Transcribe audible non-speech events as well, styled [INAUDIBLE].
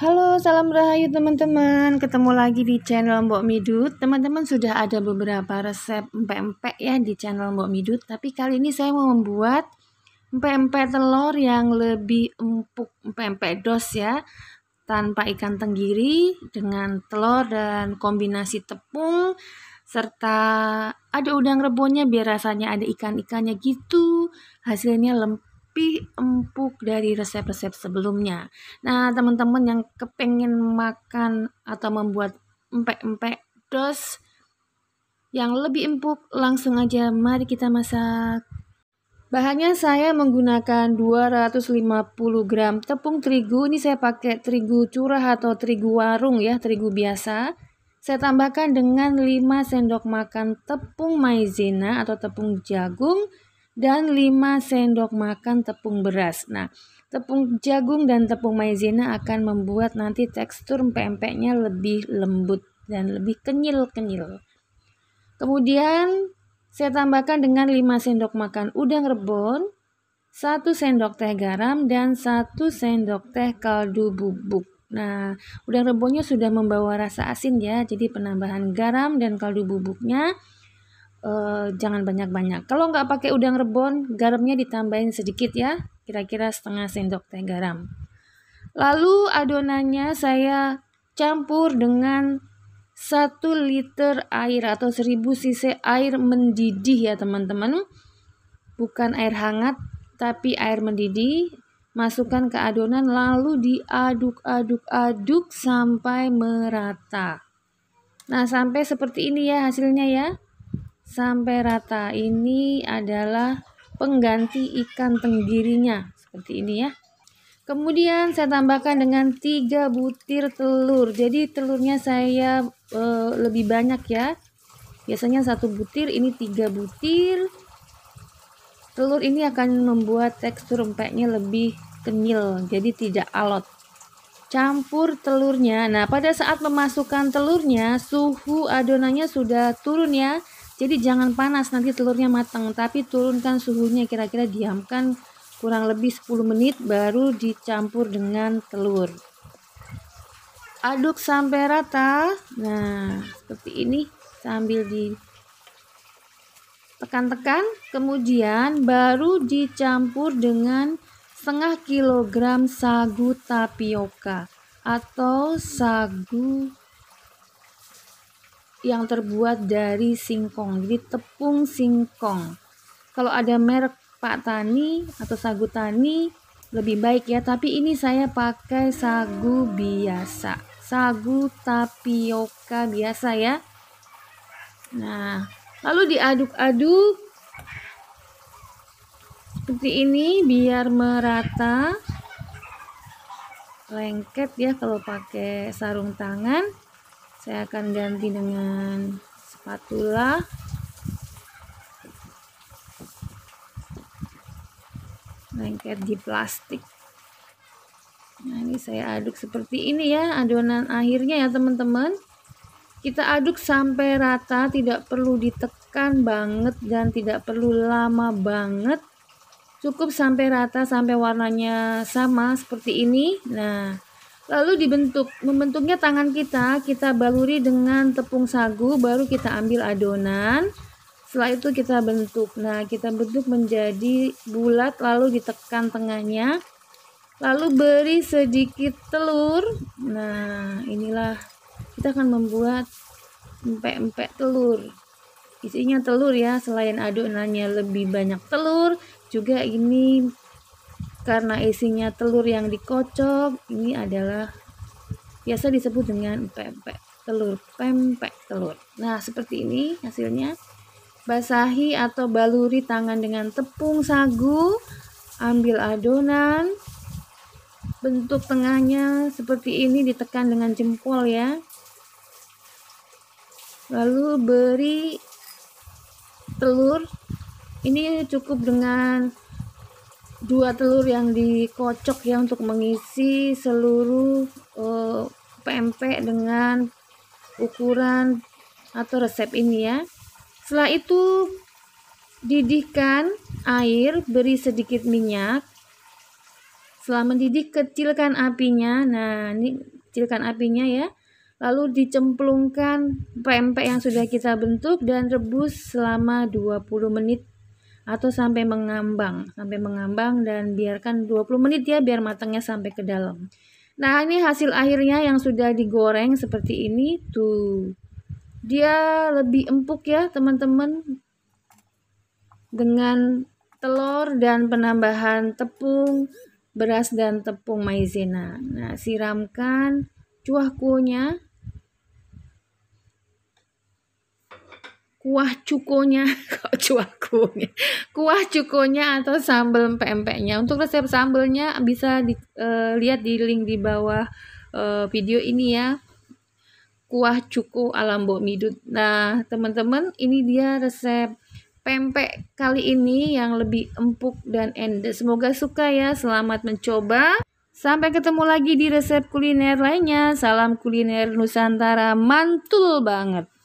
Halo, salam rahayu teman-teman. Ketemu lagi di channel Mbok Midut. Teman-teman sudah ada beberapa resep empek ya di channel Mbok Midut, tapi kali ini saya mau membuat empek telur yang lebih empuk, empek dos ya, tanpa ikan tenggiri dengan telur dan kombinasi tepung serta ada udang rebonnya biar rasanya ada ikan-ikannya gitu. Hasilnya lembut lebih empuk dari resep-resep sebelumnya. Nah, teman-teman yang kepengen makan atau membuat empek-empek dos yang lebih empuk, langsung aja mari kita masak. Bahannya saya menggunakan 250 gram tepung terigu. Ini saya pakai terigu curah atau terigu warung ya, terigu biasa. Saya tambahkan dengan 5 sendok makan tepung maizena atau tepung jagung dan 5 sendok makan tepung beras. Nah, tepung jagung dan tepung maizena akan membuat nanti tekstur pempeknya lebih lembut dan lebih kenyil-kenyil. Kemudian saya tambahkan dengan 5 sendok makan udang rebon, 1 sendok teh garam dan 1 sendok teh kaldu bubuk. Nah, udang rebonnya sudah membawa rasa asin ya, jadi penambahan garam dan kaldu bubuknya Eh, jangan banyak-banyak. Kalau nggak pakai udang rebon, garamnya ditambahin sedikit ya, kira-kira setengah sendok teh garam. Lalu adonannya saya campur dengan 1 liter air atau 1000 cc air mendidih ya teman-teman. Bukan air hangat, tapi air mendidih. Masukkan ke adonan lalu diaduk-aduk-aduk sampai merata. Nah, sampai seperti ini ya hasilnya ya sampai rata ini adalah pengganti ikan tenggirinya seperti ini ya kemudian saya tambahkan dengan 3 butir telur jadi telurnya saya e, lebih banyak ya biasanya satu butir ini 3 butir telur ini akan membuat tekstur empeknya lebih kenyal jadi tidak alot campur telurnya nah pada saat memasukkan telurnya suhu adonannya sudah turun ya jadi jangan panas nanti telurnya matang, tapi turunkan suhunya kira-kira diamkan kurang lebih 10 menit baru dicampur dengan telur. Aduk sampai rata. Nah, seperti ini sambil di tekan-tekan, kemudian baru dicampur dengan setengah kilogram sagu tapioka atau sagu yang terbuat dari singkong, jadi tepung singkong. Kalau ada merek Pak Tani atau Sagu Tani lebih baik ya, tapi ini saya pakai sagu biasa, sagu tapioka biasa ya. Nah, lalu diaduk-aduk seperti ini biar merata lengket ya kalau pakai sarung tangan saya akan ganti dengan spatula lengket di plastik nah ini saya aduk seperti ini ya adonan akhirnya ya teman-teman kita aduk sampai rata, tidak perlu ditekan banget dan tidak perlu lama banget. Cukup sampai rata sampai warnanya sama seperti ini. Nah, Lalu dibentuk, membentuknya tangan kita, kita baluri dengan tepung sagu, baru kita ambil adonan. Setelah itu kita bentuk. Nah, kita bentuk menjadi bulat lalu ditekan tengahnya. Lalu beri sedikit telur. Nah, inilah kita akan membuat empek-empek telur. Isinya telur ya, selain adonannya lebih banyak telur, juga ini karena isinya telur yang dikocok ini adalah biasa disebut dengan pempek telur pempek telur nah seperti ini hasilnya basahi atau baluri tangan dengan tepung sagu ambil adonan bentuk tengahnya seperti ini ditekan dengan jempol ya lalu beri telur ini cukup dengan dua telur yang dikocok ya untuk mengisi seluruh uh, eh, PMP dengan ukuran atau resep ini ya. Setelah itu didihkan air, beri sedikit minyak. Setelah mendidih kecilkan apinya. Nah, ini kecilkan apinya ya. Lalu dicemplungkan pempek yang sudah kita bentuk dan rebus selama 20 menit atau sampai mengambang, sampai mengambang dan biarkan 20 menit ya biar matangnya sampai ke dalam. Nah, ini hasil akhirnya yang sudah digoreng seperti ini tuh. Dia lebih empuk ya, teman-teman. Dengan telur dan penambahan tepung, beras dan tepung maizena. Nah, siramkan cuah kuenya kuah cukonya [LAUGHS] kok cuakunya kuah cukonya atau sambal pempeknya untuk resep sambalnya bisa dilihat eh, uh, di link di bawah uh, video ini ya kuah cuko alam Mbok Midut nah teman-teman ini dia resep pempek kali ini yang lebih empuk dan endes semoga suka ya selamat mencoba sampai ketemu lagi di resep kuliner lainnya salam kuliner Nusantara mantul banget